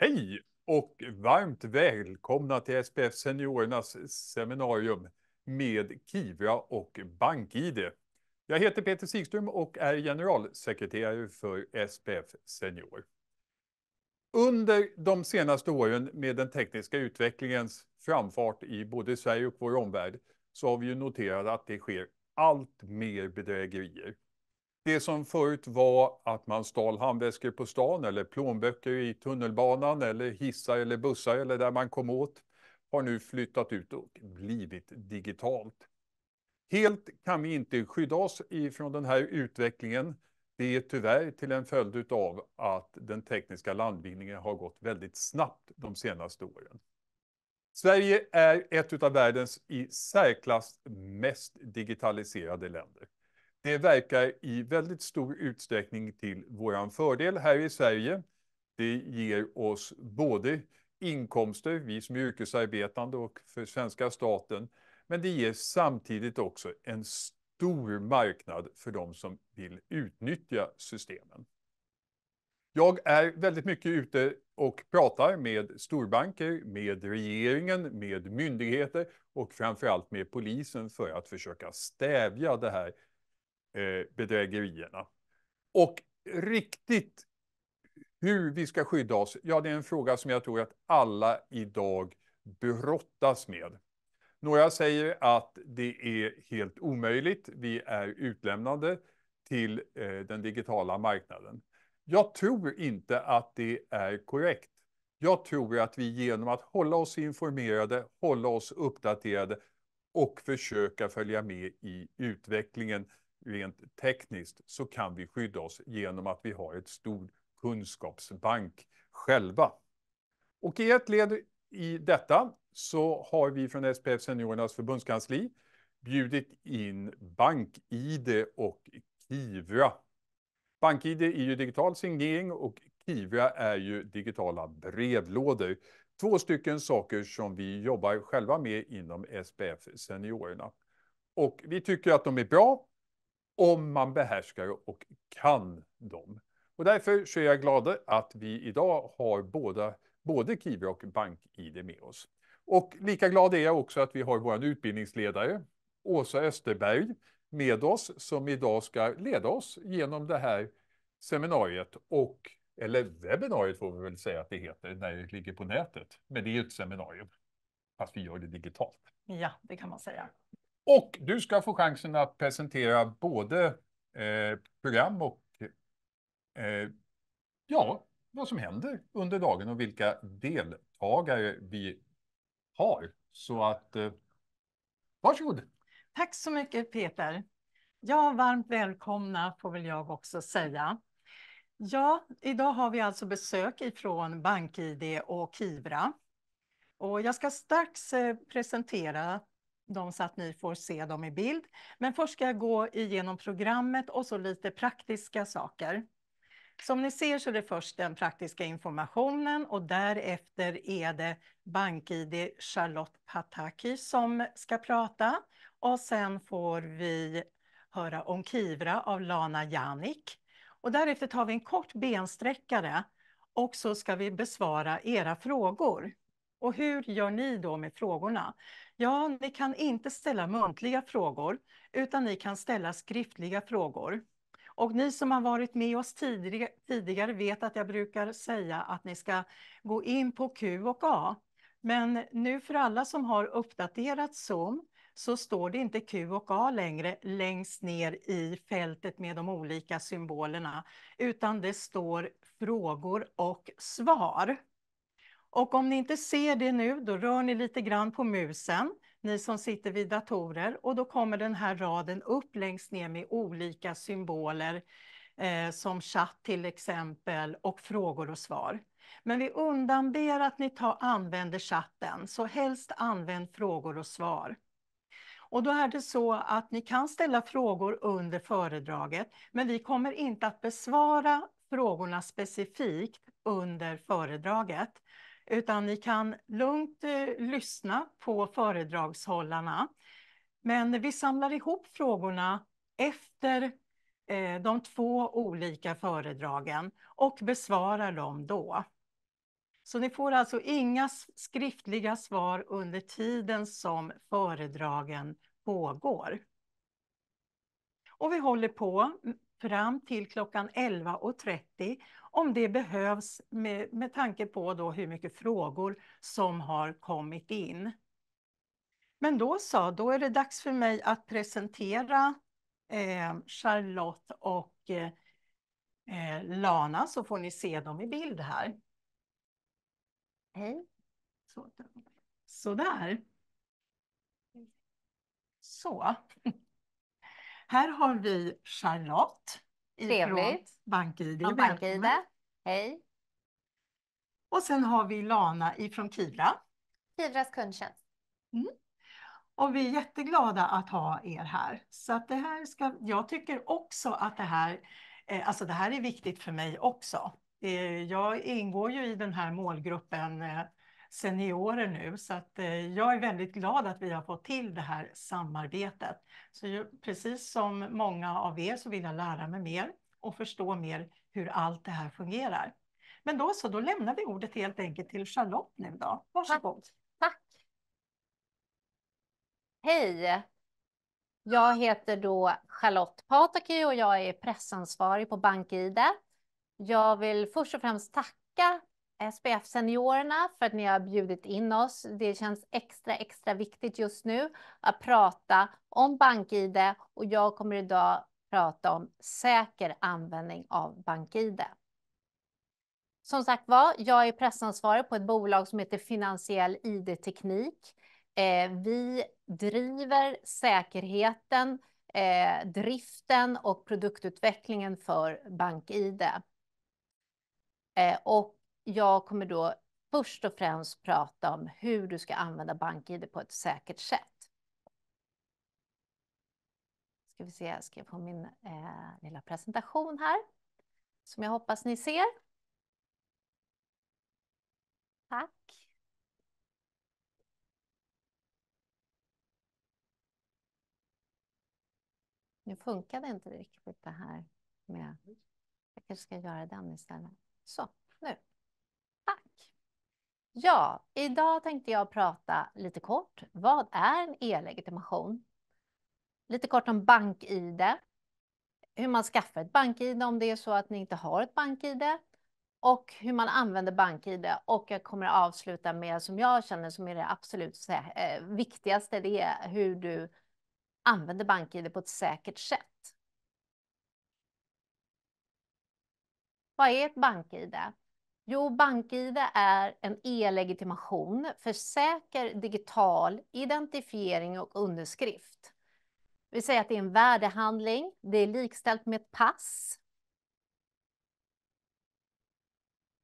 Hej och varmt välkomna till SPF Seniorernas seminarium med Kivra och BankID. Jag heter Peter Sigström och är generalsekreterare för SPF Senior. Under de senaste åren med den tekniska utvecklingens framfart i både Sverige och vår omvärld så har vi ju noterat att det sker allt mer bedrägerier. Det som förut var att man stal handväskor på stan eller plånböcker i tunnelbanan eller hissar eller bussar eller där man kom åt har nu flyttat ut och blivit digitalt. Helt kan vi inte skydda oss ifrån den här utvecklingen. Det är tyvärr till en följd av att den tekniska landvinningen har gått väldigt snabbt de senaste åren. Sverige är ett av världens i särklass mest digitaliserade länder det verkar i väldigt stor utsträckning till vår fördel här i Sverige. Det ger oss både inkomster, vi som är yrkesarbetande och för svenska staten, men det ger samtidigt också en stor marknad för de som vill utnyttja systemen. Jag är väldigt mycket ute och pratar med storbanker, med regeringen, med myndigheter och framförallt med polisen för att försöka stävja det här Eh, bedrägerierna. Och riktigt hur vi ska skydda oss, ja det är en fråga som jag tror att alla idag brottas med. Några säger att det är helt omöjligt, vi är utlämnade till eh, den digitala marknaden. Jag tror inte att det är korrekt. Jag tror att vi genom att hålla oss informerade, hålla oss uppdaterade och försöka följa med i utvecklingen rent tekniskt så kan vi skydda oss genom att vi har ett stor kunskapsbank själva. Och i ett led i detta så har vi från SPF Seniorernas förbundskansli bjudit in BankID och Kivra. BankID är ju digital signering och Kivra är ju digitala brevlådor. Två stycken saker som vi jobbar själva med inom SPF Seniorerna. Och vi tycker att de är bra om man behärskar och kan dem. Och därför så är jag glad att vi idag har båda, både Kiwi och BankID med oss. Och lika glad är jag också att vi har vår utbildningsledare Åsa Österberg med oss som idag ska leda oss genom det här seminariet och eller webbinariet får vi väl säga att det heter när det ligger på nätet. Men det är ju ett seminarium, fast vi gör det digitalt. Ja, det kan man säga. Och du ska få chansen att presentera både eh, program och eh, ja, vad som händer under dagen och vilka deltagare vi har. Så att eh, varsågod! Tack så mycket Peter! Ja, varmt välkomna får väl jag också säga. Ja, idag har vi alltså besök ifrån BankID och Kivra. Och jag ska strax eh, presentera dem så att ni får se dem i bild. Men först ska jag gå igenom programmet och så lite praktiska saker. Som ni ser så är det först den praktiska informationen och därefter är det BankID Charlotte Pataki som ska prata. Och sen får vi höra om Kivra av Lana Janik. Och därefter tar vi en kort bensträckare och så ska vi besvara era frågor. Och hur gör ni då med frågorna? Ja, ni kan inte ställa muntliga frågor, utan ni kan ställa skriftliga frågor. Och ni som har varit med oss tidigare vet att jag brukar säga att ni ska gå in på Q och A. Men nu för alla som har uppdaterat Zoom så står det inte Q och A längre längst ner i fältet med de olika symbolerna, utan det står frågor och svar. Och om ni inte ser det nu, då rör ni lite grann på musen, ni som sitter vid datorer, och då kommer den här raden upp längst ner med olika symboler, eh, som chatt till exempel, och frågor och svar. Men vi undanber att ni tar, använder chatten, så helst använd frågor och svar. Och då är det så att ni kan ställa frågor under föredraget, men vi kommer inte att besvara frågorna specifikt under föredraget utan ni kan lugnt eh, lyssna på föredragshållarna. Men vi samlar ihop frågorna efter eh, de två olika föredragen och besvarar dem då. Så ni får alltså inga skriftliga svar under tiden som föredragen pågår. Och vi håller på fram till klockan 11.30 om det behövs med, med tanke på då hur mycket frågor som har kommit in. Men då så, då är det dags för mig att presentera eh, Charlotte och eh, eh Lana så får ni se dem i bild här. Hej. sådär. Så. Här har vi Charlotte Trevligt. BankID. Från BankID. Hej. Och sen har vi Lana ifrån Kivra. Kivras kundtjänst. Mm. Och vi är jätteglada att ha er här. Så att det här ska, jag tycker också att det här, eh, alltså det här är viktigt för mig också. Eh, jag ingår ju i den här målgruppen eh, seniorer nu. Så att eh, jag är väldigt glad att vi har fått till det här samarbetet. Så precis som många av er så vill jag lära mig mer och förstå mer hur allt det här fungerar. Men då så, då lämnar vi ordet helt enkelt till Charlotte nu då. Varsågod. Tack. Tack. Hej! Jag heter då Charlotte Pataki och jag är pressansvarig på BankID. Jag vill först och främst tacka SPF Seniorerna för att ni har bjudit in oss. Det känns extra, extra viktigt just nu att prata om BankID och jag kommer idag prata om säker användning av BankID. Som sagt var, jag är pressansvarig på ett bolag som heter Finansiell ID-teknik. Eh, vi driver säkerheten, eh, driften och produktutvecklingen för BankID. Eh, och jag kommer då först och främst prata om hur du ska använda BankID på ett säkert sätt. Ska vi se, jag ska få min eh, lilla presentation här som jag hoppas ni ser. Tack. Nu funkade inte riktigt det här med... Jag kanske ska göra den istället. Så, nu. Ja, idag tänkte jag prata lite kort. Vad är en e-legitimation? Lite kort om bank-id. Hur man skaffar ett bank-id om det är så att ni inte har ett bank-id. Och hur man använder bank-id. Och jag kommer att avsluta med, som jag känner som är det absolut eh, viktigaste, det är hur du använder bank-id på ett säkert sätt. Vad är ett bank-id? Jo, BankID är en e-legitimation för säker digital identifiering och underskrift. Vi säger att det är en värdehandling, det är likställt med ett pass.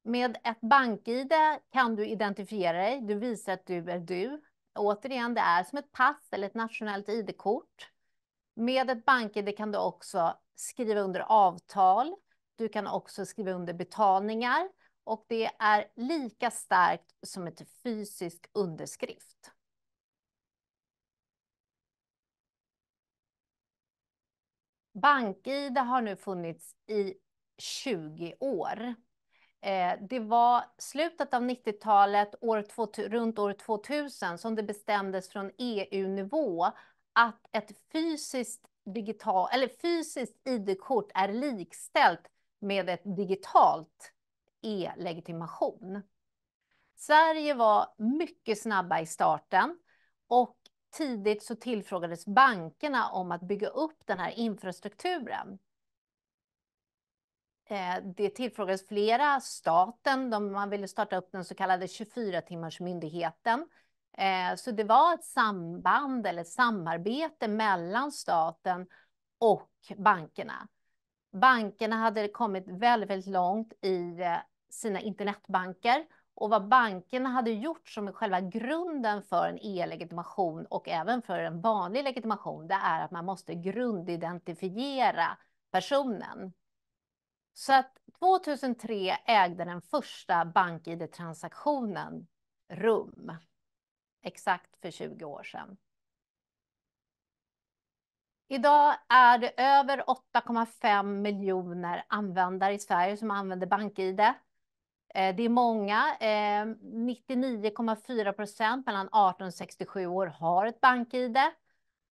Med ett BankID kan du identifiera dig, du visar att du är du. Återigen, det är som ett pass eller ett nationellt ID-kort. Med ett BankID kan du också skriva under avtal, du kan också skriva under betalningar, och det är lika starkt som ett fysisk underskrift. BankID har nu funnits i 20 år. Eh, det var slutet av 90-talet, runt år 2000, som det bestämdes från EU-nivå att ett fysiskt, digital, eller fysiskt ID-kort är likställt med ett digitalt e-legitimation. Sverige var mycket snabba i starten och tidigt så tillfrågades bankerna om att bygga upp den här infrastrukturen. Eh, det tillfrågades flera, staten, de, man ville starta upp den så kallade 24-timmarsmyndigheten. Eh, så det var ett samband eller ett samarbete mellan staten och bankerna. Bankerna hade kommit väldigt, väldigt långt i eh, sina internetbanker. Och vad bankerna hade gjort som är själva grunden för en e-legitimation och även för en vanlig legitimation, det är att man måste grundidentifiera personen. Så att 2003 ägde den första bank-id-transaktionen rum. Exakt för 20 år sedan. Idag är det över 8,5 miljoner användare i Sverige som använder BankID. Eh, det är många, 99,4 eh, mellan 18 och 67 år har ett BankID.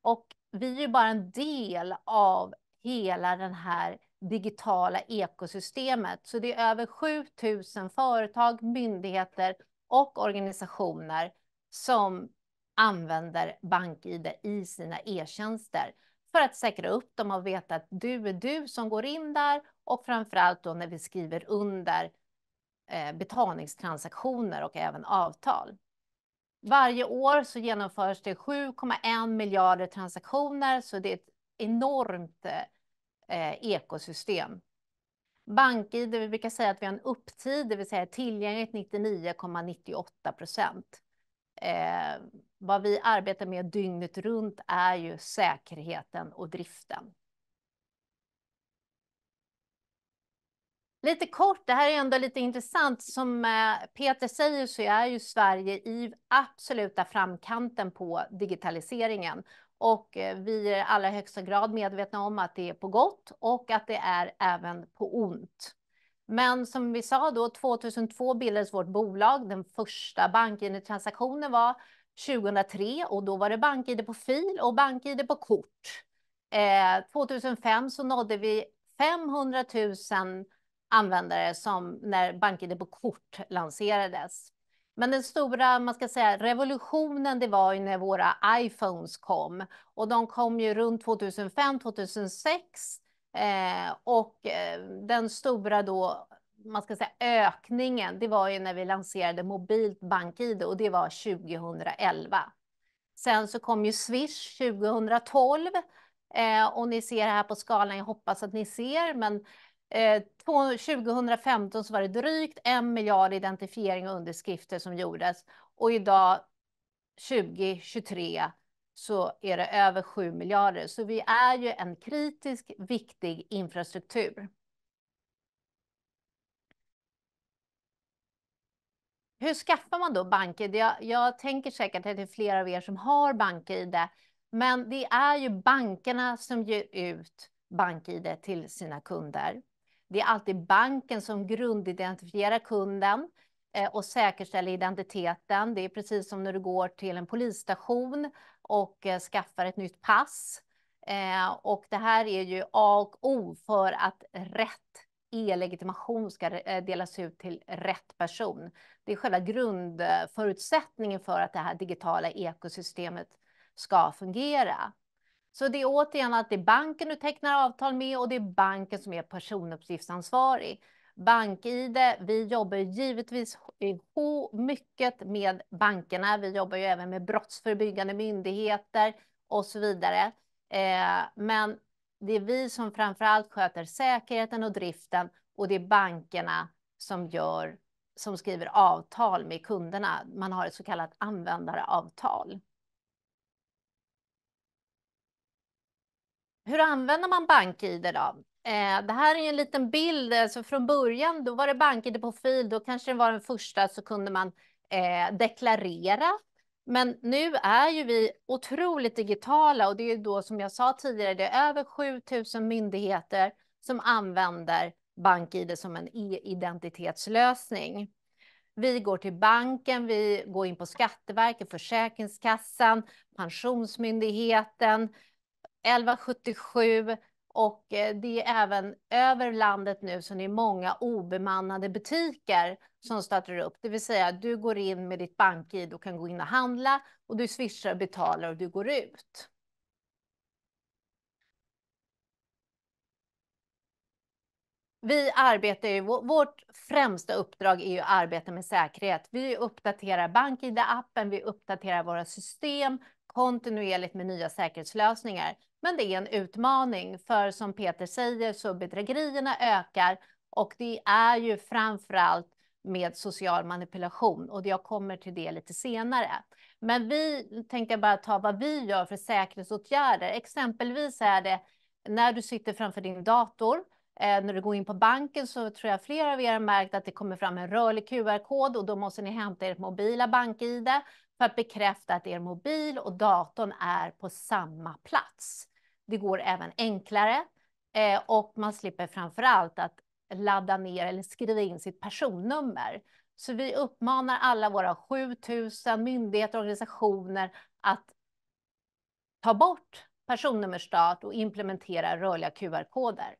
Och vi är ju bara en del av hela den här digitala ekosystemet. Så det är över 7000 företag, myndigheter och organisationer som använder BankID i sina e-tjänster för att säkra upp dem och veta att du är du som går in där och framförallt då när vi skriver under Eh, betalningstransaktioner och även avtal. Varje år så genomförs det 7,1 miljarder transaktioner, så det är ett enormt eh, ekosystem. BankID, vi brukar säga att vi har en upptid, det vill säga tillgängligt 99,98 procent. Eh, vad vi arbetar med dygnet runt är ju säkerheten och driften. Lite kort, det här är ändå lite intressant. Som eh, Peter säger så är ju Sverige i absoluta framkanten på digitaliseringen. Och eh, vi är i allra högsta grad medvetna om att det är på gott och att det är även på ont. Men som vi sa då, 2002 bildades vårt bolag. Den första bank-id transaktionen var 2003 och då var det bank-id på fil och bank-id på kort. Eh, 2005 så nådde vi 500 000 användare som när BankID på kort lanserades. Men den stora man ska säga, revolutionen det var ju när våra iPhones kom. Och de kom ju runt 2005, 2006. Eh, och eh, den stora då, man ska säga, ökningen, det var ju när vi lanserade mobilt BankID och det var 2011. Sen så kom ju Swish 2012. Eh, och ni ser här på skalan, jag hoppas att ni ser, men 2015 eh, så var det drygt en miljard identifiering och underskrifter som gjordes och idag 2023 så är det över 7 miljarder. Så vi är ju en kritisk, viktig infrastruktur. Hur skaffar man då BankID? Jag, jag tänker säkert att det är flera av er som har BankID, men det är ju bankerna som ger ut BankID till sina kunder. Det är alltid banken som grundidentifierar kunden eh, och säkerställer identiteten. Det är precis som när du går till en polisstation och eh, skaffar ett nytt pass. Eh, och det här är ju A och O för att rätt e-legitimation ska delas ut till rätt person. Det är själva grundförutsättningen för att det här digitala ekosystemet ska fungera. Så det är återigen att det är banken du tecknar avtal med och det är banken som är personuppgiftsansvarig. BankID, vi jobbar givetvis mycket med bankerna. Vi jobbar ju även med brottsförebyggande myndigheter och så vidare. Eh, men det är vi som framför allt sköter säkerheten och driften och det är bankerna som gör som skriver avtal med kunderna. Man har ett så kallat användaravtal. Hur använder man BankID då? Eh, det här är en liten bild, alltså från början då var det BankID-profil, då kanske det var den första så kunde man eh, deklarera. Men nu är ju vi otroligt digitala och det är då som jag sa tidigare, det är över 7000 myndigheter som använder BankID som en e-identitetslösning. Vi går till banken, vi går in på Skatteverket, Försäkringskassan, Pensionsmyndigheten, 1177 och eh, det är även över landet nu som det är många obemannade butiker som startar upp. Det vill säga du går in med ditt bank-id och kan gå in och handla och du swishar, och betalar och du går ut. Vi arbetar ju, vårt främsta uppdrag är ju att arbeta med säkerhet. Vi uppdaterar BankID-appen, vi uppdaterar våra system kontinuerligt med nya säkerhetslösningar. Men det är en utmaning, för som Peter säger så bedrägerierna ökar och det är ju framförallt med social manipulation och jag kommer till det lite senare. Men vi tänkte bara ta vad vi gör för säkerhetsåtgärder. Exempelvis är det när du sitter framför din dator, eh, när du går in på banken så tror jag flera av er har märkt att det kommer fram en rörlig QR-kod och då måste ni hämta ert mobila bank-id för att bekräfta att er mobil och datorn är på samma plats. Det går även enklare eh, och man slipper framför allt att ladda ner eller skriva in sitt personnummer. Så vi uppmanar alla våra 7000 myndigheter och organisationer att ta bort personnummerstat och implementera rörliga QR-koder.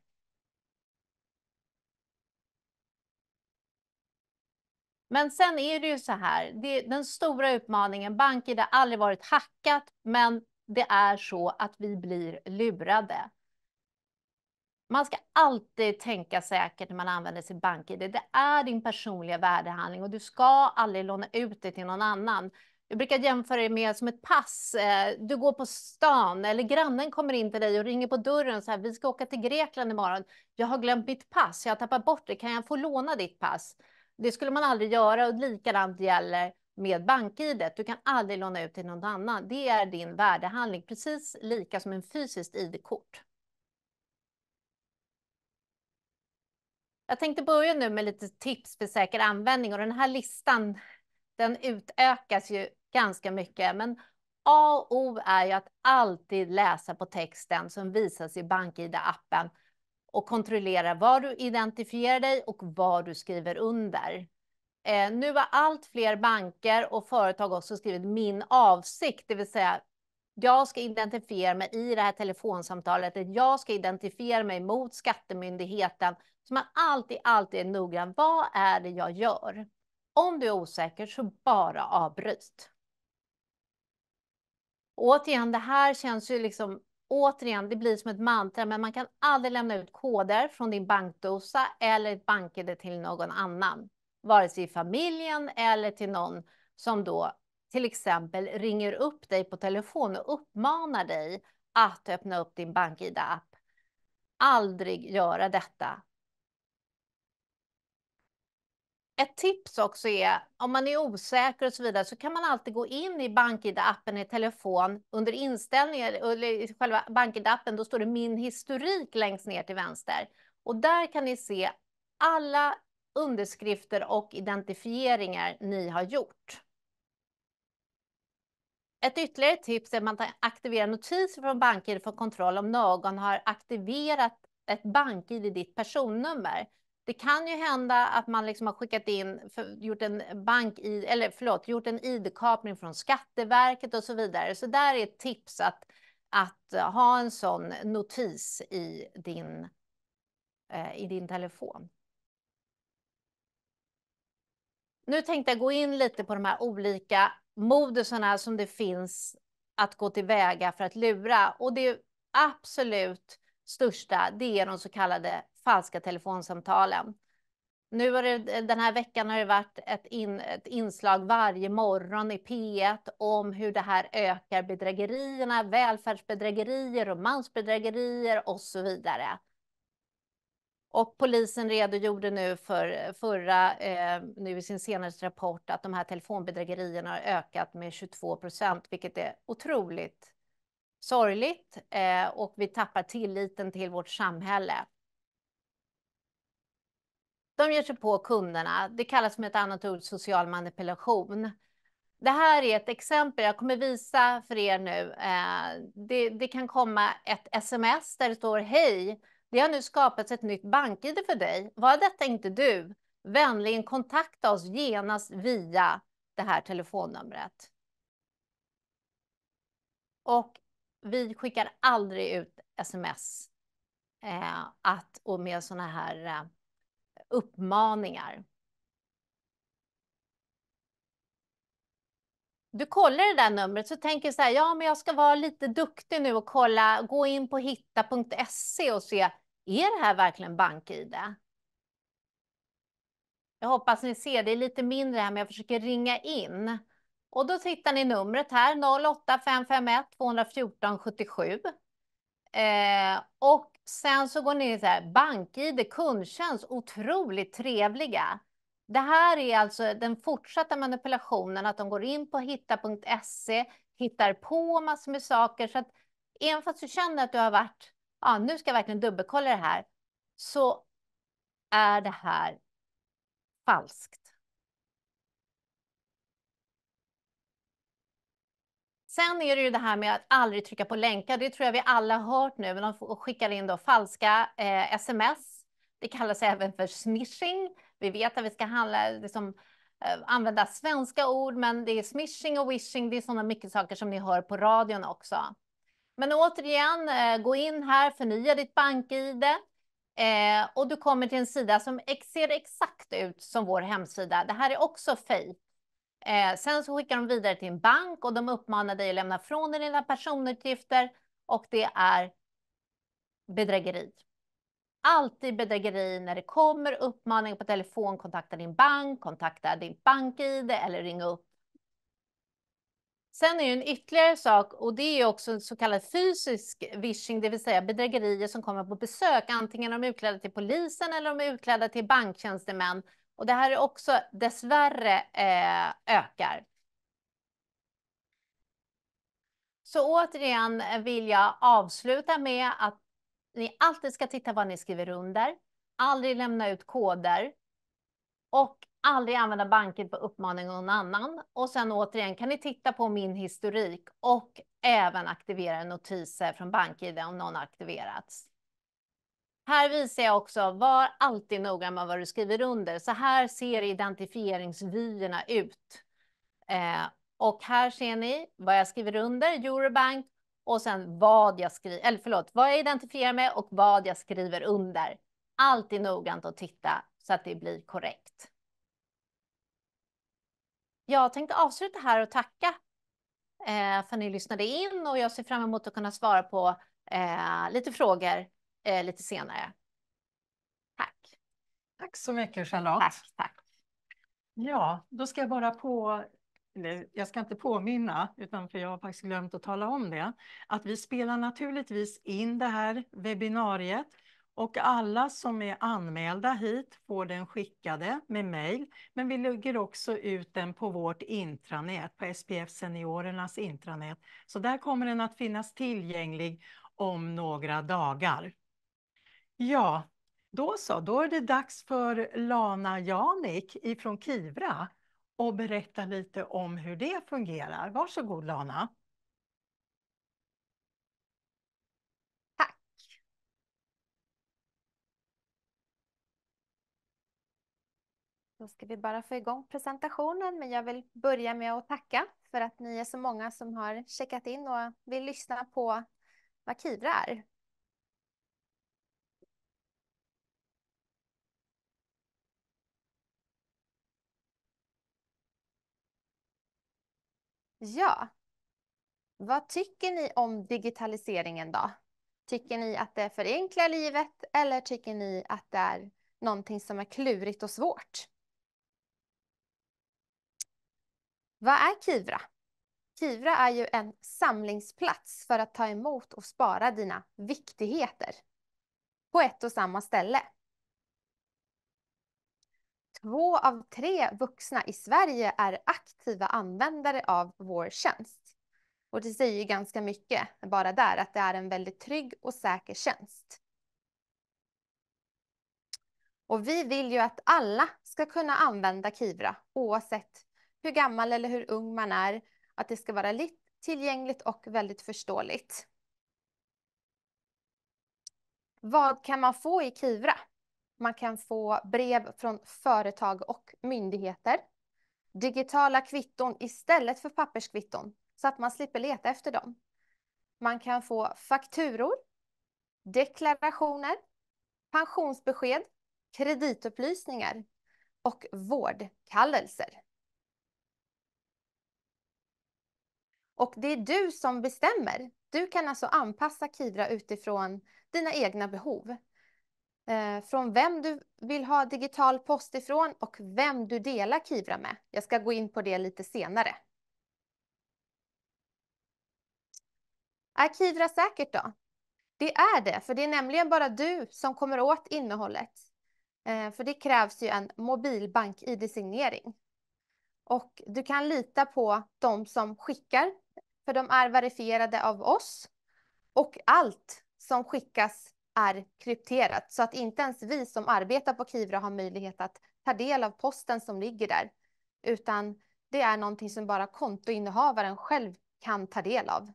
Men sen är det ju så här, det, den stora utmaningen, BankID har aldrig varit hackat, men det är så att vi blir lurade. Man ska alltid tänka säkert när man använder sitt BankID. Det är din personliga värdehandling och du ska aldrig låna ut det till någon annan. Jag brukar jämföra det med som ett pass. Eh, du går på stan eller grannen kommer in till dig och ringer på dörren så här. Vi ska åka till Grekland imorgon. Jag har glömt mitt pass. Jag har tappat bort det. Kan jag få låna ditt pass? Det skulle man aldrig göra och likadant gäller med BankID. Du kan aldrig låna ut till någon annan. Det är din värdehandling, precis lika som en fysiskt ID-kort. Jag tänkte börja nu med lite tips för säker användning och den här listan den utökas ju ganska mycket. Men A och O är ju att alltid läsa på texten som visas i BankID-appen och kontrollera var du identifierar dig och vad du skriver under. Eh, nu har allt fler banker och företag också skrivit min avsikt, det vill säga jag ska identifiera mig i det här telefonsamtalet, jag ska identifiera mig mot Skattemyndigheten. Så man alltid, alltid är noggrann. Vad är det jag gör? Om du är osäker så bara avbryt. Återigen, det här känns ju liksom återigen, det blir som ett mantra, men man kan aldrig lämna ut koder från din bankdosa eller ett bank-id till någon annan vare sig i familjen eller till någon som då till exempel ringer upp dig på telefon och uppmanar dig att öppna upp din BankID-app. Aldrig göra detta. Ett tips också är, om man är osäker och så vidare, så kan man alltid gå in i BankID-appen i telefon under inställningar, eller i själva BankID-appen, då står det min historik längst ner till vänster. Och där kan ni se alla underskrifter och identifieringar ni har gjort. Ett ytterligare tips är att man aktiverar notiser från BankID för kontroll om någon har aktiverat ett BankID i ditt personnummer. Det kan ju hända att man liksom har skickat in, gjort en bank i, eller förlåt, gjort en ID-kapning från Skatteverket och så vidare. Så där är ett tips att, att eh, ha en sån notis i din, eh, i din telefon. Nu tänkte jag gå in lite på de här olika modusarna som det finns att gå tillväga för att lura. Och det absolut största, det är de så kallade falska telefonsamtalen. Nu har det, den här veckan har det varit ett, in, ett, inslag varje morgon i P1 om hur det här ökar bedrägerierna, välfärdsbedrägerier, romansbedrägerier och så vidare. Och polisen redogjorde nu för förra, eh, nu i sin senaste rapport, att de här telefonbedrägerierna har ökat med 22 procent, vilket är otroligt sorgligt eh, och vi tappar tilliten till vårt samhälle. De ger sig på kunderna. Det kallas med ett annat ord social manipulation. Det här är ett exempel. Jag kommer visa för er nu. Eh, det, det kan komma ett sms där det står hej det har nu skapats ett nytt BankID för dig. Var detta inte du? Vänligen kontakta oss genast via det här telefonnumret. Och vi skickar aldrig ut sms eh, att, och med sådana här eh, uppmaningar. Du kollar det där numret så tänker så här, ja men jag ska vara lite duktig nu och kolla, gå in på hitta.se och se är det här verkligen BankID? Jag hoppas ni ser, det är lite mindre här men jag försöker ringa in. Och då hittar ni numret här, 08 551 214 77. Eh, och sen så går ni in så här, BankID kundtjänst, otroligt trevliga. Det här är alltså den fortsatta manipulationen, att de går in på hitta.se, hittar på massor med saker. Så att även fast du känner att du har varit ja, nu ska jag verkligen dubbelkolla det här, så är det här falskt. Sen är det ju det här med att aldrig trycka på länkar. Det tror jag vi alla har hört nu. Men de skickar in då falska eh, sms. Det kallas även för smishing. Vi vet att vi ska handla, liksom, eh, använda svenska ord, men det är smishing och wishing. Det är sådana mycket saker som ni hör på radion också. Men återigen, eh, gå in här, förnya ditt bank-id eh, och du kommer till en sida som ser exakt ut som vår hemsida. Det här är också fejk. Eh, sen så skickar de vidare till en bank och de uppmanar dig att lämna från dig dina personuppgifter och det är bedrägeri. Alltid bedrägeri när det kommer uppmaningar på telefon. Kontakta din bank, kontakta din bank-id eller ringa upp Sen är det en ytterligare sak och det är också så kallad fysisk vishing, det vill säga bedrägerier som kommer på besök, antingen de är utklädda till polisen eller de är utklädda till banktjänstemän. Och det här är också dessvärre eh, ökar. Så återigen vill jag avsluta med att ni alltid ska titta vad ni skriver under, aldrig lämna ut koder och aldrig använda banken på uppmaning av någon annan. Och sen återigen kan ni titta på min historik och även aktivera notiser från BankID om någon har aktiverats. Här visar jag också, var alltid noga med vad du skriver under. Så här ser identifieringsvyerna ut. Eh, och här ser ni vad jag skriver under, Eurobank, och sen vad jag skriver, eller förlåt, vad jag identifierar mig och vad jag skriver under. Alltid noggrant att titta så att det blir korrekt. Jag tänkte avsluta här och tacka eh, för att ni lyssnade in och jag ser fram emot att kunna svara på eh, lite frågor eh, lite senare. Tack! Tack så mycket Charlotte! Tack, tack. Ja, då ska jag bara på jag ska inte påminna, utan för jag har faktiskt glömt att tala om det, att vi spelar naturligtvis in det här webbinariet och alla som är anmälda hit får den skickade med mejl. Men vi lägger också ut den på vårt intranät, på SPF Seniorernas intranät. Så där kommer den att finnas tillgänglig om några dagar. Ja, då så, då är det dags för Lana Janik ifrån Kivra och berätta lite om hur det fungerar. Varsågod Lana. Då ska vi bara få igång presentationen, men jag vill börja med att tacka för att ni är så många som har checkat in och vill lyssna på vad Kivra är. Ja, vad tycker ni om digitaliseringen då? Tycker ni att det förenklar livet eller tycker ni att det är någonting som är klurigt och svårt? Vad är Kivra? Kivra är ju en samlingsplats för att ta emot och spara dina viktigheter på ett och samma ställe. Två av tre vuxna i Sverige är aktiva användare av vår tjänst. Och det säger ju ganska mycket bara där att det är en väldigt trygg och säker tjänst. Och vi vill ju att alla ska kunna använda Kivra oavsett hur gammal eller hur ung man är, att det ska vara lätt, tillgängligt och väldigt förståeligt. Vad kan man få i Kivra? Man kan få brev från företag och myndigheter. Digitala kvitton istället för papperskvitton så att man slipper leta efter dem. Man kan få fakturor, deklarationer, pensionsbesked, kreditupplysningar och vårdkallelser. Och det är du som bestämmer. Du kan alltså anpassa Kivra utifrån dina egna behov. Eh, från vem du vill ha digital post ifrån och vem du delar Kivra med. Jag ska gå in på det lite senare. Är Kivra säkert då? Det är det, för det är nämligen bara du som kommer åt innehållet. Eh, för det krävs ju en mobilbank-id-signering. Och du kan lita på de som skickar för de är verifierade av oss. Och allt som skickas är krypterat så att inte ens vi som arbetar på Kivra har möjlighet att ta del av posten som ligger där. Utan det är någonting som bara kontoinnehavaren själv kan ta del av.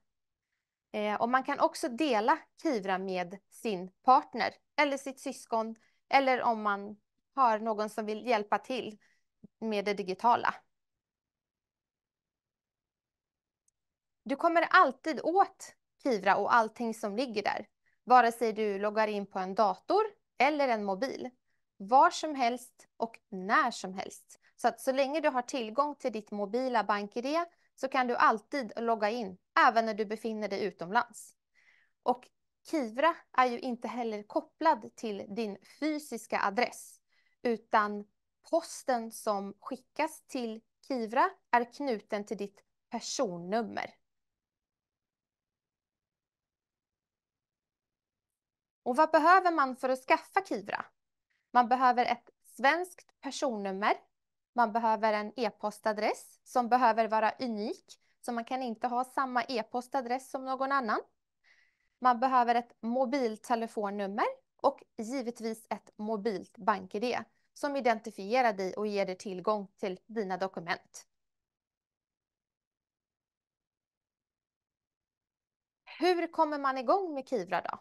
Eh, och man kan också dela Kivra med sin partner eller sitt syskon eller om man har någon som vill hjälpa till med det digitala. Du kommer alltid åt Kivra och allting som ligger där, vare sig du loggar in på en dator eller en mobil, var som helst och när som helst. Så att så länge du har tillgång till ditt mobila BankID så kan du alltid logga in, även när du befinner dig utomlands. Och Kivra är ju inte heller kopplad till din fysiska adress, utan posten som skickas till Kivra är knuten till ditt personnummer. Och vad behöver man för att skaffa Kivra? Man behöver ett svenskt personnummer. Man behöver en e-postadress som behöver vara unik, så man kan inte ha samma e-postadress som någon annan. Man behöver ett mobiltelefonnummer och givetvis ett mobilt BankID som identifierar dig och ger dig tillgång till dina dokument. Hur kommer man igång med Kivra då?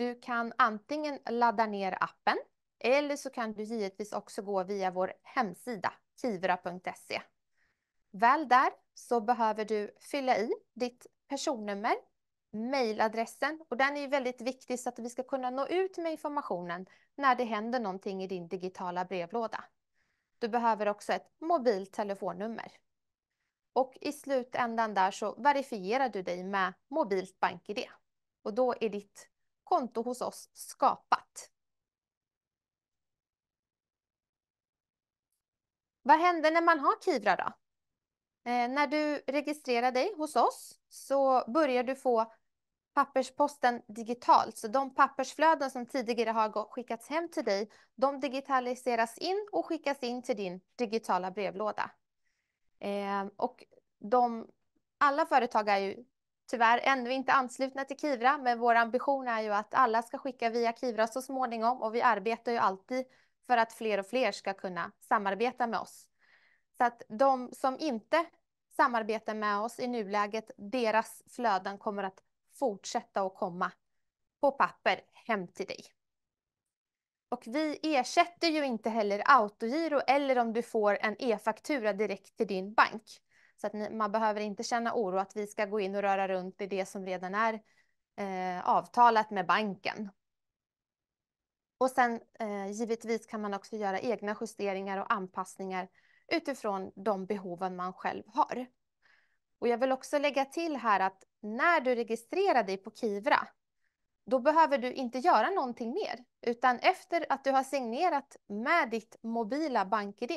Du kan antingen ladda ner appen eller så kan du givetvis också gå via vår hemsida kivra.se. Väl där så behöver du fylla i ditt personnummer, mejladressen och den är väldigt viktig så att vi ska kunna nå ut med informationen när det händer någonting i din digitala brevlåda. Du behöver också ett mobiltelefonnummer. Och i slutändan där så verifierar du dig med Mobilt BankID. Och då är ditt konto hos oss skapat. Vad händer när man har Kivra då? Eh, när du registrerar dig hos oss så börjar du få pappersposten digitalt. Så de pappersflöden som tidigare har skickats hem till dig, de digitaliseras in och skickas in till din digitala brevlåda. Eh, och de, alla företag är ju tyvärr ännu inte anslutna till Kivra, men vår ambition är ju att alla ska skicka via Kivra så småningom och vi arbetar ju alltid för att fler och fler ska kunna samarbeta med oss. Så att de som inte samarbetar med oss i nuläget, deras flöden kommer att fortsätta att komma på papper hem till dig. Och vi ersätter ju inte heller autogiro eller om du får en e-faktura direkt till din bank. Så att ni, man behöver inte känna oro att vi ska gå in och röra runt i det som redan är eh, avtalat med banken. Och sen eh, givetvis kan man också göra egna justeringar och anpassningar utifrån de behoven man själv har. Och jag vill också lägga till här att när du registrerar dig på Kivra, då behöver du inte göra någonting mer, utan efter att du har signerat med ditt mobila BankID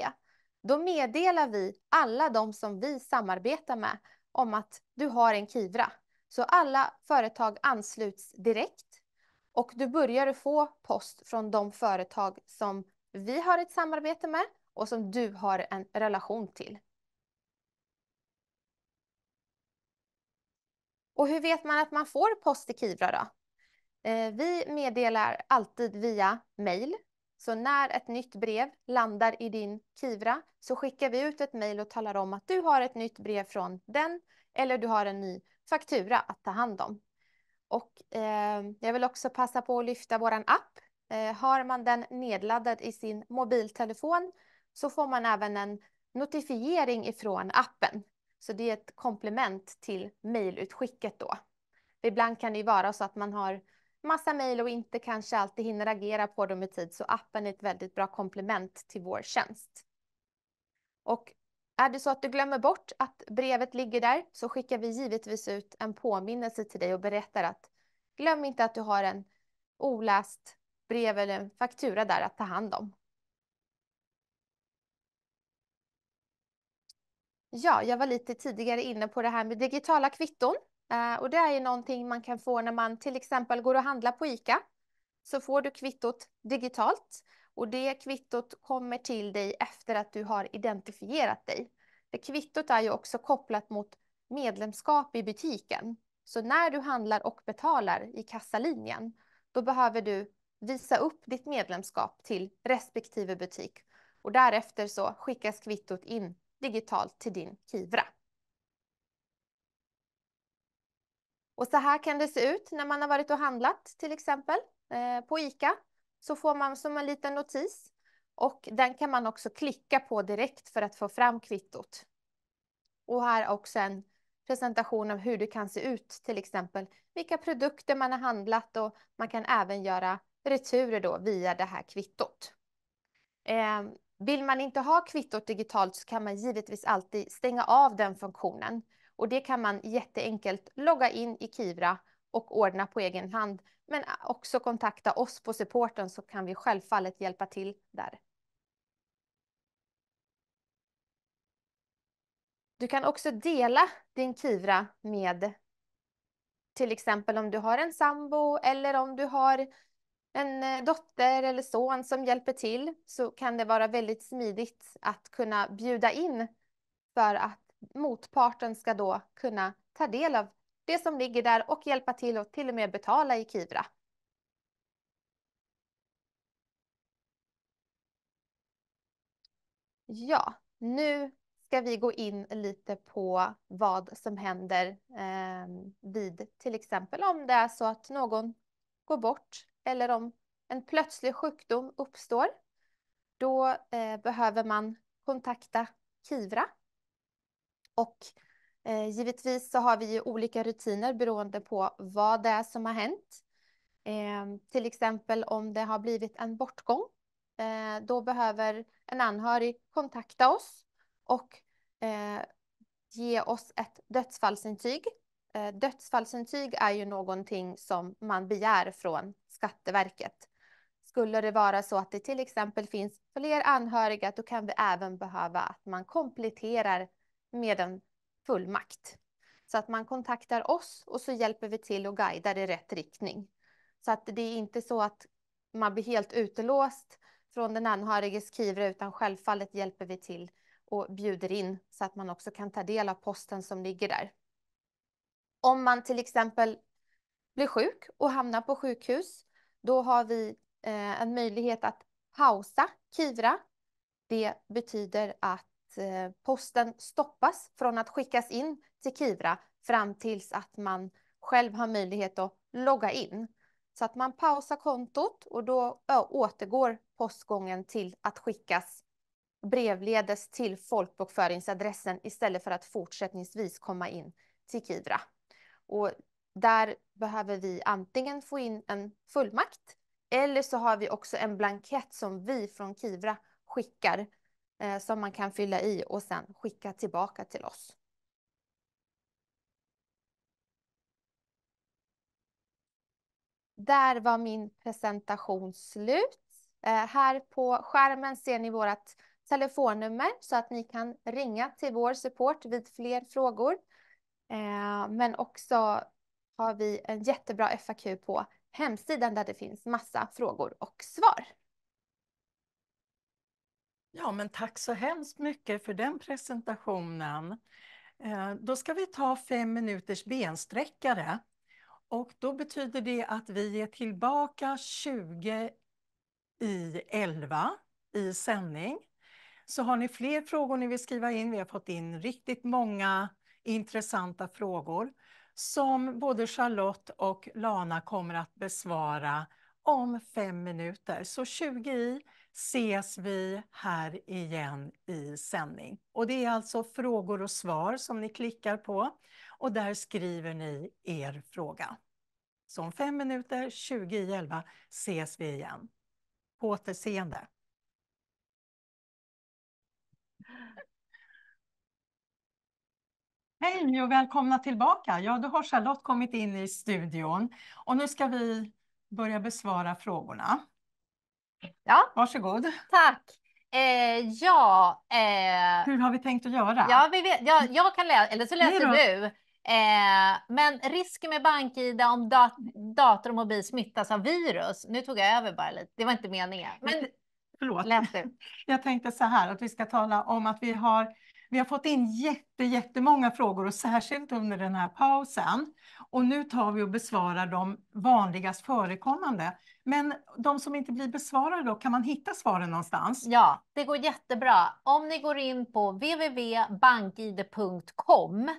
då meddelar vi alla de som vi samarbetar med om att du har en Kivra. Så alla företag ansluts direkt och du börjar få post från de företag som vi har ett samarbete med och som du har en relation till. Och hur vet man att man får post i Kivra då? Eh, vi meddelar alltid via mail så när ett nytt brev landar i din Kivra så skickar vi ut ett mejl och talar om att du har ett nytt brev från den eller du har en ny faktura att ta hand om. Och eh, jag vill också passa på att lyfta vår app. Eh, har man den nedladdad i sin mobiltelefon så får man även en notifiering ifrån appen. Så det är ett komplement till mejlutskicket då. Ibland kan det ju vara så att man har massa mejl och inte kanske alltid hinner agera på dem i tid så appen är ett väldigt bra komplement till vår tjänst. Och är det så att du glömmer bort att brevet ligger där så skickar vi givetvis ut en påminnelse till dig och berättar att glöm inte att du har en oläst brev eller en faktura där att ta hand om. Ja, jag var lite tidigare inne på det här med digitala kvitton. Eh, och det är ju någonting man kan få när man till exempel går och handlar på ICA. Så får du kvittot digitalt och det kvittot kommer till dig efter att du har identifierat dig. Det kvittot är ju också kopplat mot medlemskap i butiken. Så när du handlar och betalar i kassalinjen, då behöver du visa upp ditt medlemskap till respektive butik och därefter så skickas kvittot in digitalt till din Kivra. Och så här kan det se ut när man har varit och handlat till exempel eh, på ICA. Så får man som en liten notis och den kan man också klicka på direkt för att få fram kvittot. Och här också en presentation av hur det kan se ut, till exempel vilka produkter man har handlat och man kan även göra returer då via det här kvittot. Eh, vill man inte ha kvittot digitalt så kan man givetvis alltid stänga av den funktionen. Och det kan man jätteenkelt logga in i Kivra och ordna på egen hand. Men också kontakta oss på supporten så kan vi självfallet hjälpa till där. Du kan också dela din Kivra med till exempel om du har en sambo eller om du har en dotter eller son som hjälper till så kan det vara väldigt smidigt att kunna bjuda in för att motparten ska då kunna ta del av det som ligger där och hjälpa till och till och med betala i Kivra. Ja, nu ska vi gå in lite på vad som händer eh, vid till exempel om det är så att någon går bort eller om en plötslig sjukdom uppstår. Då eh, behöver man kontakta Kivra och eh, givetvis så har vi ju olika rutiner beroende på vad det är som har hänt. Ehm, till exempel om det har blivit en bortgång. Eh, då behöver en anhörig kontakta oss och eh, ge oss ett dödsfallsintyg. dödsfallsintyg är ju någonting som man begär från Skatteverket. Skulle det vara så att det till exempel finns fler anhöriga, då kan vi även behöva att man kompletterar med en fullmakt. Så att man kontaktar oss och så hjälper vi till och guidar i rätt riktning. Så att det är inte så att man blir helt utelåst från den anhöriges Kivra utan självfallet hjälper vi till och bjuder in så att man också kan ta del av posten som ligger där. Om man till exempel blir sjuk och hamnar på sjukhus, då har vi eh, en möjlighet att pausa Kivra. Det betyder att Eh, posten stoppas från att skickas in till Kivra fram tills att man själv har möjlighet att logga in. Så att man pausar kontot och då återgår postgången till att skickas brevledes till folkbokföringsadressen istället för att fortsättningsvis komma in till Kivra. Och där behöver vi antingen få in en fullmakt eller så har vi också en blankett som vi från Kivra skickar eh, som man kan fylla i och sen skicka tillbaka till oss. Där var min presentation slut. Eh, här på skärmen ser ni vårt telefonnummer så att ni kan ringa till vår support vid fler frågor. Eh, men också har vi en jättebra FAQ på hemsidan där det finns massa frågor och svar. Ja, men tack så hemskt mycket för den presentationen. Eh, då ska vi ta fem minuters bensträckare. Och då betyder det att vi är tillbaka 20 i 11 i sändning. Så har ni fler frågor ni vill skriva in, vi har fått in riktigt många intressanta frågor som både Charlotte och Lana kommer att besvara om fem minuter. Så 20 i ses vi här igen i sändning. Och det är alltså frågor och svar som ni klickar på och där skriver ni er fråga. Så om fem minuter, 20 i 11, ses vi igen. På återseende. Hej och välkomna tillbaka. Ja, då har Charlotte kommit in i studion och nu ska vi börja besvara frågorna. Ja. Varsågod. Tack. Eh, ja. Eh, Hur har vi tänkt att göra? Ja, vi vet, ja, jag kan läsa, eller så läser du. Eh, men risken med BankID om dat dator och mobil smittas av virus. Nu tog jag över bara lite, det var inte meningen. Men Förlåt. Läs det. Jag tänkte så här att vi ska tala om att vi har, vi har fått in jätte, jättemånga frågor och särskilt under den här pausen. Och nu tar vi och besvarar de vanligast förekommande. Men de som inte blir besvarade då, kan man hitta svaren någonstans? Ja, det går jättebra. Om ni går in på www.bankid.com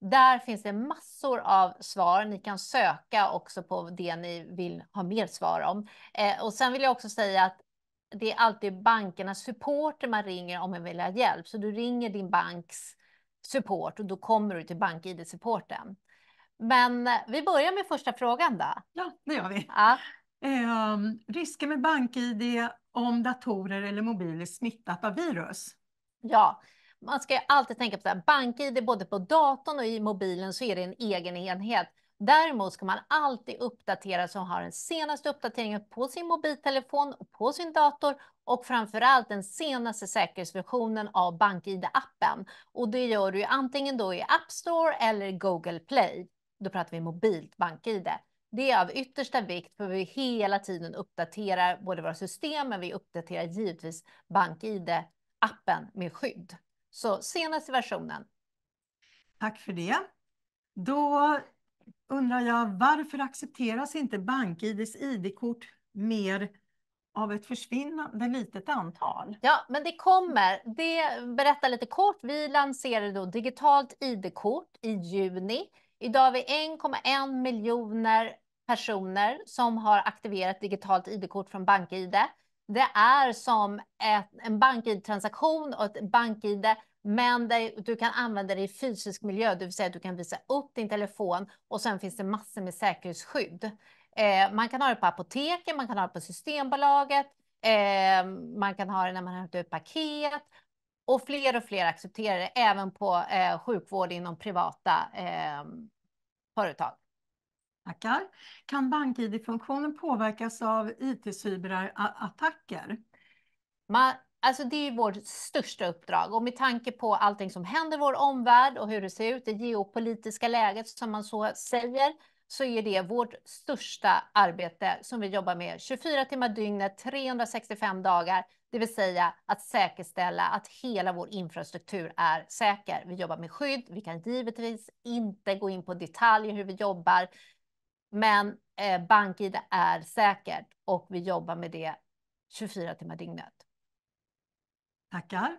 där finns det massor av svar. Ni kan söka också på det ni vill ha mer svar om. Eh, och sen vill jag också säga att det är alltid bankernas supporter man ringer om man vill ha hjälp. Så du ringer din banks support och då kommer du till BankID-supporten. Men eh, vi börjar med första frågan då. Ja, det gör vi. Ja. Eh, risker med BankID om datorer eller mobil är smittat av virus? Ja, man ska alltid tänka på det här. BankID både på datorn och i mobilen så är det en egen enhet. Däremot ska man alltid uppdatera så man har den senaste uppdateringen på sin mobiltelefon och på sin dator och framförallt den senaste säkerhetsversionen av BankID-appen. Och det gör du antingen då i App Store eller Google Play. Då pratar vi mobilt BankID. Det är av yttersta vikt för vi hela tiden uppdaterar både våra system men vi uppdaterar givetvis BankID-appen med skydd. Så senaste versionen. Tack för det. Då undrar jag varför accepteras inte BankIDs ID-kort mer av ett försvinnande litet antal. Ja, men det kommer. Det berättar lite kort. Vi lanserade då digitalt ID-kort i juni. Idag har vi 1,1 miljoner personer som har aktiverat digitalt ID-kort från BankID. Det är som ett, en BankID-transaktion och ett BankID men du kan använda det i fysisk miljö, det vill säga att du kan visa upp din telefon och sen finns det massor med säkerhetsskydd. Eh, man kan ha det på apoteket, man kan ha det på Systembolaget, eh, man kan ha det när man hämtar ut paket och fler och fler accepterar det, även på eh, sjukvård inom privata eh, företag. Tackar. Kan BankID-funktionen påverkas av IT-cyberattacker? Alltså det är vårt största uppdrag och med tanke på allting som händer i vår omvärld och hur det ser ut, det geopolitiska läget som man så säger, så är det vårt största arbete som vi jobbar med 24 timmar dygnet, 365 dagar, det vill säga att säkerställa att hela vår infrastruktur är säker. Vi jobbar med skydd. Vi kan givetvis inte gå in på detaljer hur vi jobbar, men eh, BankID är säkert och vi jobbar med det 24 timmar dygnet. Tackar.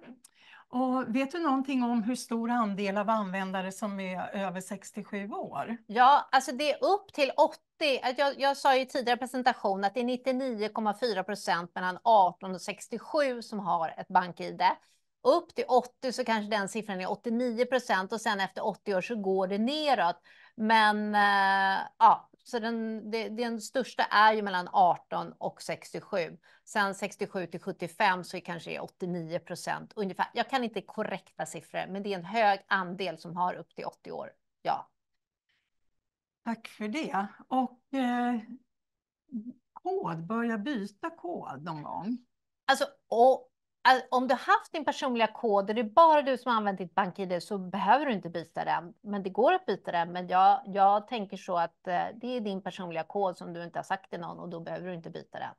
Och vet du någonting om hur stor andel av användare som är över 67 år? Ja, alltså det är upp till 80. Jag, jag sa i tidigare presentation att det är 99,4 procent mellan 18 och 67 som har ett BankID. Upp till 80 så kanske den siffran är 89 procent och sen efter 80 år så går det neråt. Men äh, ja, så den, det, den största är ju mellan 18 och 67. Sen 67 till 75 så är det kanske 89 procent ungefär. Jag kan inte korrekta siffror, men det är en hög andel som har upp till 80 år. Ja. Tack för det. Och eh, kod, börja byta kod någon gång? Alltså, och om du haft din personliga kod och det är bara du som har använt ditt BankID så behöver du inte byta den. Men det går att byta den. Men jag, jag tänker så att eh, det är din personliga kod som du inte har sagt till någon och då behöver du inte byta den.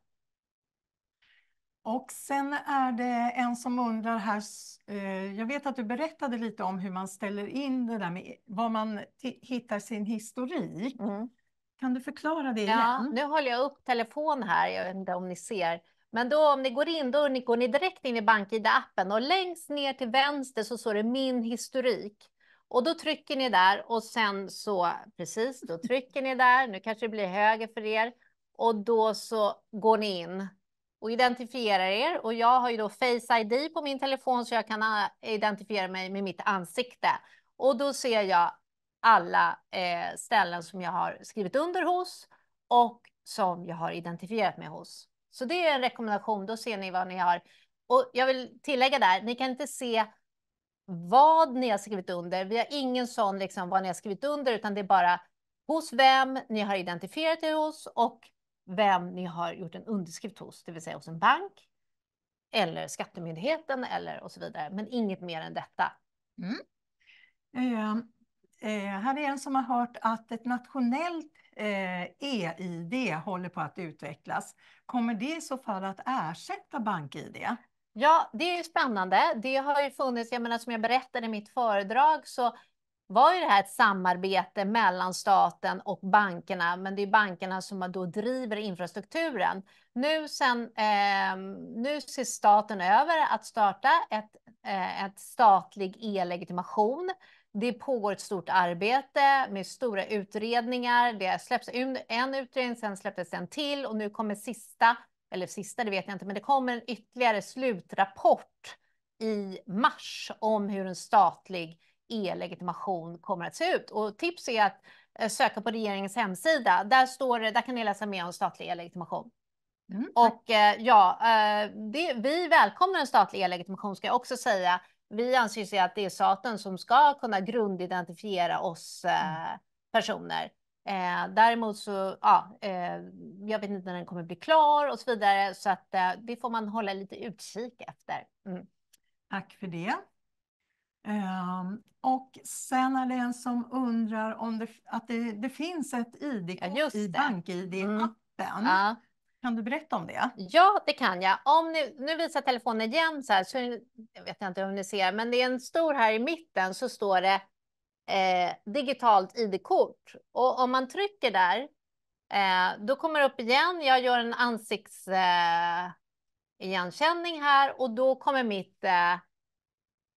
Och sen är det en som undrar här, eh, jag vet att du berättade lite om hur man ställer in det där med var man hittar sin historik. Mm. Kan du förklara det igen? nu håller jag upp telefon här, jag vet inte om ni ser. Men då om ni går in, då går ni direkt in i BankID-appen och längst ner till vänster så står det min historik. Och då trycker ni där och sen så, precis, då trycker ni där. Nu kanske det blir höger för er. Och då så går ni in och identifierar er. Och jag har ju då Face ID på min telefon så jag kan eh, identifiera mig med mitt ansikte. Och då ser jag alla eh, ställen som jag har skrivit under hos och som jag har identifierat mig hos. Så det är en rekommendation, då ser ni vad ni har. Och jag vill tillägga där, ni kan inte se vad ni har skrivit under. Vi har ingen sån liksom vad ni har skrivit under, utan det är bara hos vem ni har identifierat er hos och vem ni har gjort en underskrift hos, det vill säga hos en bank eller Skattemyndigheten eller och så vidare. Men inget mer än detta. Mm. Ehm, eh, här är en som har hört att ett nationellt e-id eh, e håller på att utvecklas. Kommer det i så fall att ersätta bank-id? Ja, det är ju spännande. Det har ju funnits, jag menar som jag berättade i mitt föredrag så var ju det här ett samarbete mellan staten och bankerna, men det är bankerna som då driver infrastrukturen. Nu, sen, eh, nu ser staten över att starta ett, eh, ett statlig e-legitimation det pågår ett stort arbete med stora utredningar. Det släpps en utredning, sen släpptes en till och nu kommer sista, eller sista det vet jag inte, men det kommer en ytterligare slutrapport i mars om hur en statlig e-legitimation kommer att se ut. Och tips är att eh, söka på regeringens hemsida. Där, står där kan ni läsa mer om statlig e-legitimation. Mm, och eh, ja, eh, det, vi välkomnar en statlig e-legitimation ska jag också säga vi anser ju att det är staten som ska kunna grundidentifiera oss eh, mm. personer. Eh, däremot så, ja, eh, jag vet inte när den kommer bli klar och så vidare, så att eh, det får man hålla lite utkik efter. Mm. Tack för det. Um, och sen är det en som undrar om det, att det, det finns ett ID-kort ja, i BankID-appen. Mm. Ja. Kan du berätta om det? Ja, det kan jag. Om ni, nu visar telefonen igen så här, så jag vet inte om ni ser, men det är en stor här i mitten så står det eh, digitalt ID-kort. Och om man trycker där, eh, då kommer det upp igen. Jag gör en ansiktsigenkänning eh, här och då kommer mitt, eh,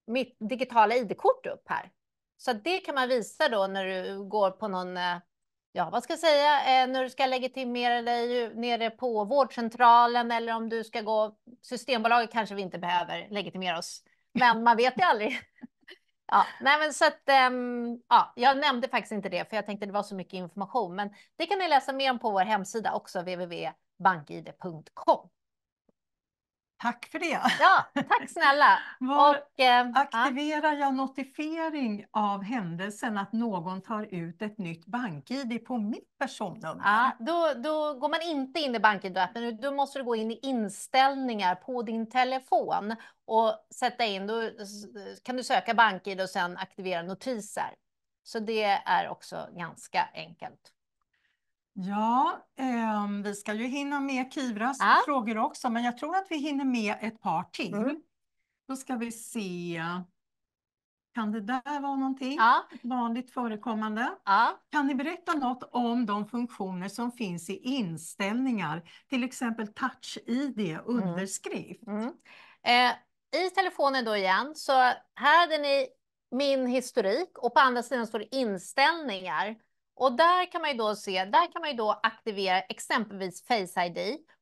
mitt digitala ID-kort upp här. Så det kan man visa då när du går på någon eh, ja, vad ska jag säga, eh, när du ska legitimera dig nere på vårdcentralen eller om du ska gå Systembolaget kanske vi inte behöver legitimera oss, men man vet ju aldrig. Ja, nej men så att, ehm, ja, jag nämnde faktiskt inte det för jag tänkte det var så mycket information, men det kan ni läsa mer om på vår hemsida också, www.bankid.com. Tack för det! Ja, tack snälla! Var och, eh, aktiverar jag notifiering av händelsen att någon tar ut ett nytt BankID på mitt personnummer? Ja, då, då går man inte in i bankid id appen då måste du gå in i inställningar på din telefon och sätta in, då kan du söka BankID och sedan aktivera notiser. Så det är också ganska enkelt. Ja, eh, vi ska ju hinna med Kivras ja. frågor också, men jag tror att vi hinner med ett par till. Mm. Då ska vi se. Kan det där vara någonting ja. vanligt förekommande? Ja. Kan ni berätta något om de funktioner som finns i inställningar, till exempel touch-id, mm. underskrift? Mm. Mm. Eh, I telefonen då igen, så här hade ni min historik och på andra sidan står det inställningar. Och där kan man ju då se, där kan man ju då aktivera exempelvis Face ID.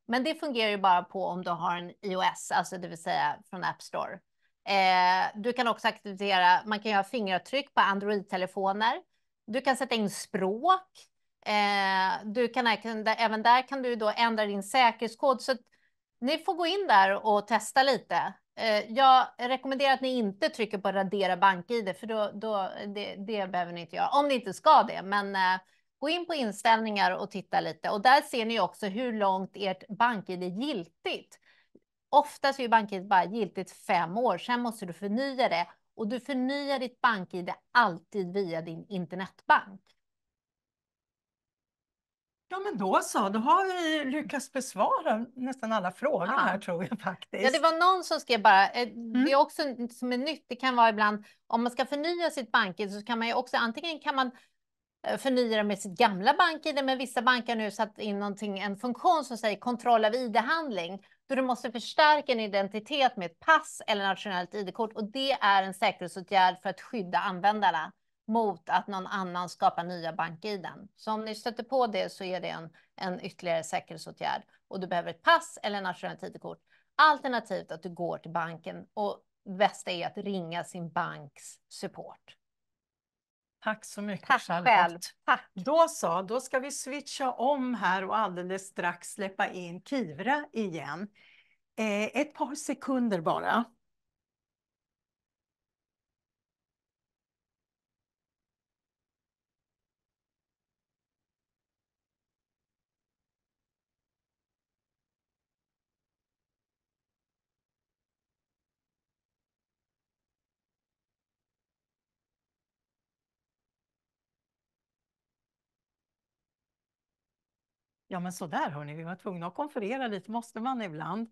Men det fungerar ju bara på om du har en iOS, alltså det vill säga från App Store. Eh, du kan också aktivera, man kan göra fingeravtryck på Android-telefoner. Du kan sätta in språk. Eh, du kan, även där kan du då ändra din säkerhetskod. Så ni får gå in där och testa lite. Eh, jag rekommenderar att ni inte trycker på radera bank-id, för då, då, det, det, behöver ni inte göra, om ni inte ska det. Men eh, gå in på inställningar och titta lite och där ser ni också hur långt ert bank-id är giltigt. Oftast är bank-id bara giltigt fem år, sen måste du förnya det och du förnyar ditt bank-id alltid via din internetbank. Ja men då så, då har vi lyckats besvara nästan alla frågor ja. här tror jag faktiskt. Ja, det var någon som skrev bara, eh, mm. det är också som är nytt, det kan vara ibland om man ska förnya sitt bank-id så kan man ju också antingen kan man eh, förnya med sitt gamla bank-id, men vissa banker har nu satt in någonting, en funktion som säger kontroll av id-handling. Då du måste förstärka din identitet med ett pass eller nationellt id-kort och det är en säkerhetsåtgärd för att skydda användarna mot att någon annan skapar nya bank-iden. Så om ni stöter på det så är det en, en ytterligare säkerhetsåtgärd och du behöver ett pass eller nationellt ID-kort. Alternativt att du går till banken och det bästa är att ringa sin banks support. Tack så mycket Tack Charlotte. Själv. Tack. Då så, då ska vi switcha om här och alldeles strax släppa in Kivra igen. Eh, ett par sekunder bara. Ja men sådär hörni, vi var tvungna att konferera lite, måste man ibland.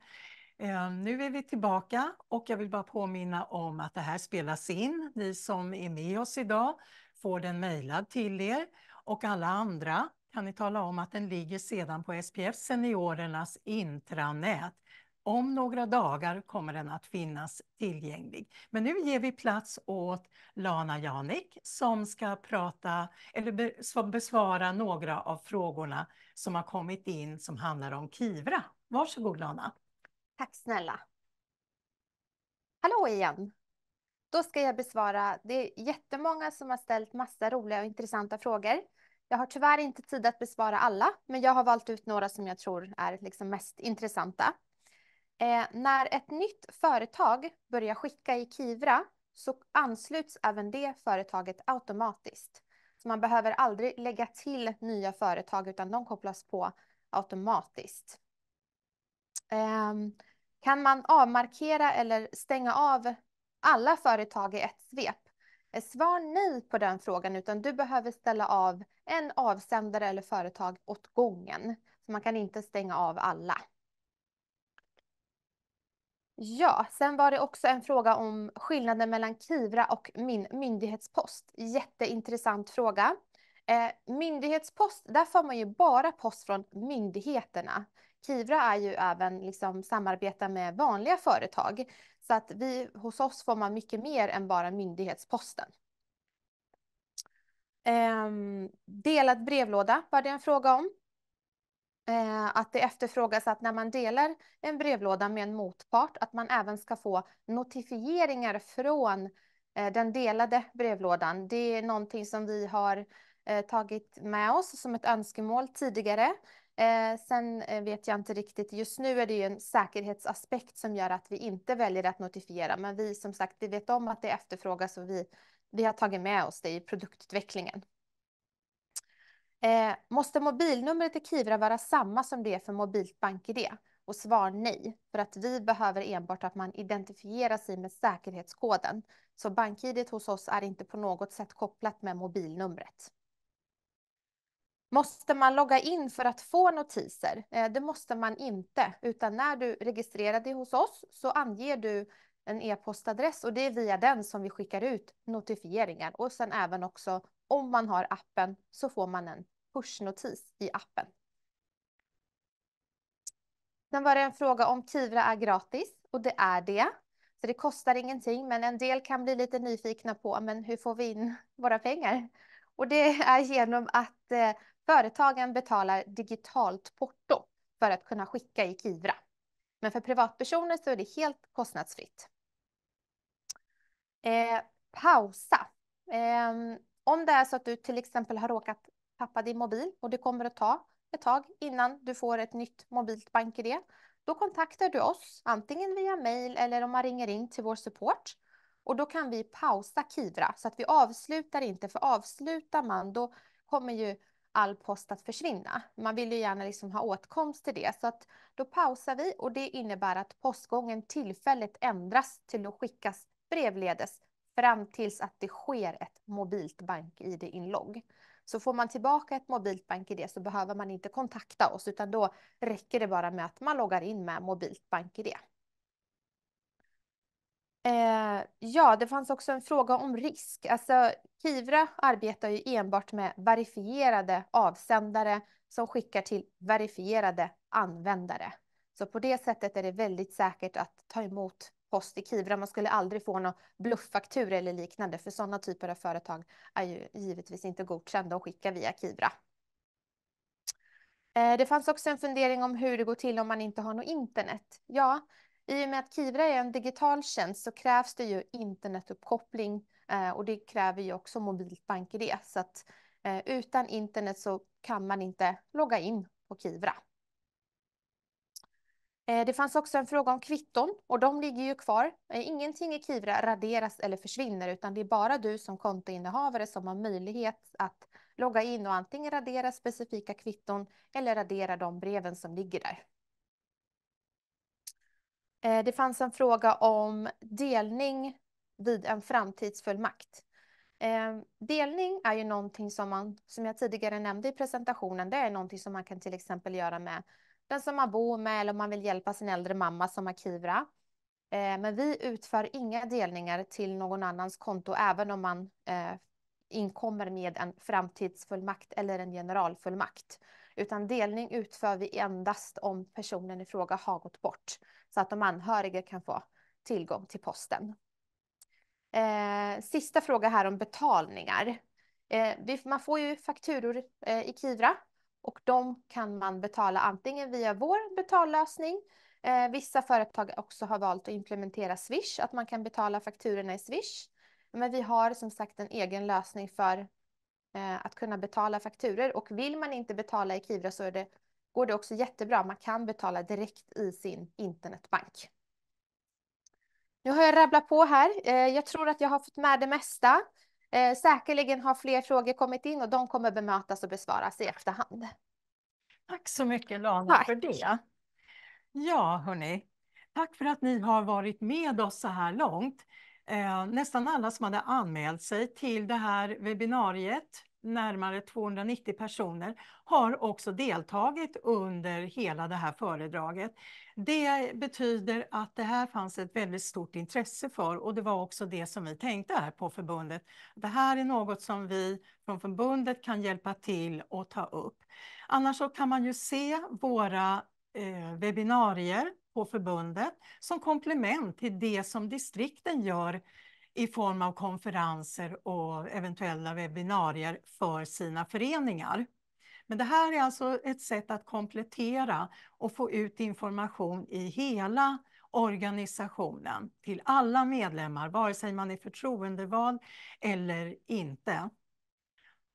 Ehm, nu är vi tillbaka och jag vill bara påminna om att det här spelas in. Ni som är med oss idag får den mejlad till er och alla andra kan ni tala om att den ligger sedan på SPF Seniorernas intranät. Om några dagar kommer den att finnas tillgänglig. Men nu ger vi plats åt Lana Janik som ska prata eller besvara några av frågorna som har kommit in som handlar om Kivra. Varsågod Lana. Tack snälla. Hallå igen. Då ska jag besvara, det är jättemånga som har ställt massa roliga och intressanta frågor. Jag har tyvärr inte tid att besvara alla, men jag har valt ut några som jag tror är liksom mest intressanta. Eh, när ett nytt företag börjar skicka i Kivra så ansluts även det företaget automatiskt. Så man behöver aldrig lägga till nya företag utan de kopplas på automatiskt. Ehm, kan man avmarkera eller stänga av alla företag i ett svep? Svar nej på den frågan, utan du behöver ställa av en avsändare eller företag åt gången. Så man kan inte stänga av alla. Ja, sen var det också en fråga om skillnaden mellan Kivra och min myndighetspost. Jätteintressant fråga. Eh, myndighetspost, där får man ju bara post från myndigheterna. Kivra är ju även liksom samarbeta med vanliga företag. Så att vi, hos oss får man mycket mer än bara myndighetsposten. Eh, delad brevlåda var det en fråga om. Eh, att det efterfrågas att när man delar en brevlåda med en motpart att man även ska få notifieringar från eh, den delade brevlådan. Det är någonting som vi har eh, tagit med oss som ett önskemål tidigare. Sen vet jag inte riktigt, just nu är det ju en säkerhetsaspekt som gör att vi inte väljer att notifiera, men vi som sagt, vi vet om att det efterfrågas och vi, vi har tagit med oss det i produktutvecklingen. Eh, måste mobilnumret i Kivra vara samma som det för mobilt BankID? Och svar nej, för att vi behöver enbart att man identifierar sig med säkerhetskoden. Så BankID hos oss är inte på något sätt kopplat med mobilnumret. Måste man logga in för att få notiser? Eh, det måste man inte, utan när du registrerar dig hos oss så anger du en e-postadress och det är via den som vi skickar ut notifieringar och sen även också om man har appen så får man en pushnotis i appen. Sen var det en fråga om Kivra är gratis och det är det. Så det kostar ingenting, men en del kan bli lite nyfikna på men hur får vi in våra pengar? Och det är genom att eh, företagen betalar digitalt porto för att kunna skicka i Kivra. Men för privatpersoner så är det helt kostnadsfritt. Eh, pausa. Eh, om det är så att du till exempel har råkat tappa din mobil och det kommer att ta ett tag innan du får ett nytt mobilt bank-ID, då kontaktar du oss antingen via mail eller om man ringer in till vår support. Och då kan vi pausa Kivra så att vi avslutar inte, för avslutar man då kommer ju all post att försvinna. Man vill ju gärna liksom ha åtkomst till det, så att då pausar vi och det innebär att postgången tillfälligt ändras till att skickas brevledes fram tills att det sker ett mobilt bank-id-inlogg. Så får man tillbaka ett mobilt bank-id så behöver man inte kontakta oss utan då räcker det bara med att man loggar in med mobilt bank-id. Eh, ja, det fanns också en fråga om risk. Alltså, Kivra arbetar ju enbart med verifierade avsändare som skickar till verifierade användare. Så på det sättet är det väldigt säkert att ta emot post i Kivra. Man skulle aldrig få någon blufffaktur eller liknande, för sådana typer av företag är ju givetvis inte godkända att skicka via Kivra. Eh, det fanns också en fundering om hur det går till om man inte har något internet. Ja, i och med att Kivra är en digital tjänst så krävs det ju internetuppkoppling eh, och det kräver ju också mobilt bank-id. Så att eh, utan internet så kan man inte logga in på Kivra. Eh, det fanns också en fråga om kvitton och de ligger ju kvar. Eh, ingenting i Kivra raderas eller försvinner utan det är bara du som kontoinnehavare som har möjlighet att logga in och antingen radera specifika kvitton eller radera de breven som ligger där. Eh, det fanns en fråga om delning vid en framtidsfullmakt. Delning är ju någonting som man, som jag tidigare nämnde i presentationen, det är någonting som man kan till exempel göra med orten som man bor med eller om man vill hjälpa sin äldre mamma som har Kivra. Eh, men vi utför inga delningar till någon annans konto, även om man eh, inkommer med en framtidsfullmakt eller en generalfullmakt. Utan delning utför vi endast om personen i fråga har gått bort, så att de anhöriga kan få tillgång till posten. Eh, sista fråga här om betalningar. man får ju fakturor i Kivra och de kan man betala antingen via vår betallösning. Eh, vissa företag också har valt att implementera Swish, att man kan betala fakturorna i Swish. Men vi har som sagt en egen lösning för eh, att kunna betala fakturor. Och vill man inte betala i Kivra så det, går det också jättebra. Man kan betala direkt i sin internetbank. Nu har jag rabblat på här. Eh, jag tror att jag har fått med det mesta. Eh, säkerligen har fler frågor kommit in och de kommer bemötas och besvaras i efterhand. Tack så mycket Lana tack. för det. Ja, hörni. Tack för att ni har varit med oss så här långt. Eh, nästan alla som hade anmält sig till det här webbinariet närmare 290 personer, har också deltagit under hela det här föredraget. Det betyder att det här fanns ett väldigt stort intresse för och det var också det som vi tänkte här på förbundet. Det här är något som vi från förbundet kan hjälpa till och ta upp. Annars så kan man ju se våra eh, webbinarier på förbundet som komplement till det som distrikten gör i form av konferenser och eventuella webbinarier för sina föreningar. Men det här är alltså ett sätt att komplettera och få ut information i hela organisationen till alla medlemmar, vare sig man är förtroendevald eller inte.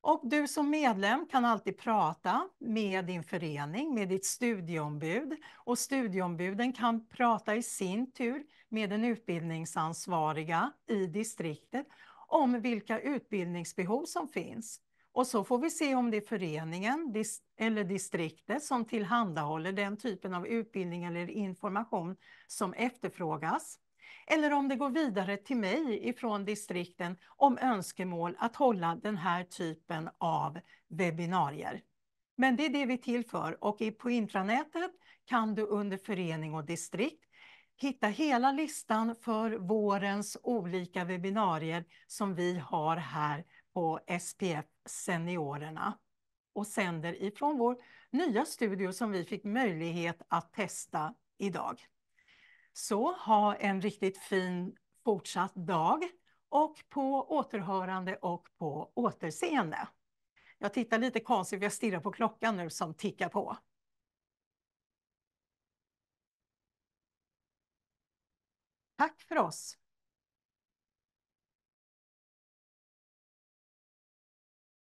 Och du som medlem kan alltid prata med din förening, med ditt studieombud. Och studieombuden kan prata i sin tur med den utbildningsansvariga i distriktet om vilka utbildningsbehov som finns. Och så får vi se om det är föreningen eller distriktet som tillhandahåller den typen av utbildning eller information som efterfrågas. Eller om det går vidare till mig ifrån distrikten om önskemål att hålla den här typen av webbinarier. Men det är det vi är till för och på intranätet kan du under förening och distrikt hitta hela listan för vårens olika webbinarier som vi har här på SPF Seniorerna och sänder ifrån vår nya studio som vi fick möjlighet att testa idag. Så ha en riktigt fin fortsatt dag och på återhörande och på återseende. Jag tittar lite konstigt, jag stirrar på klockan nu som tickar på. Tack för oss!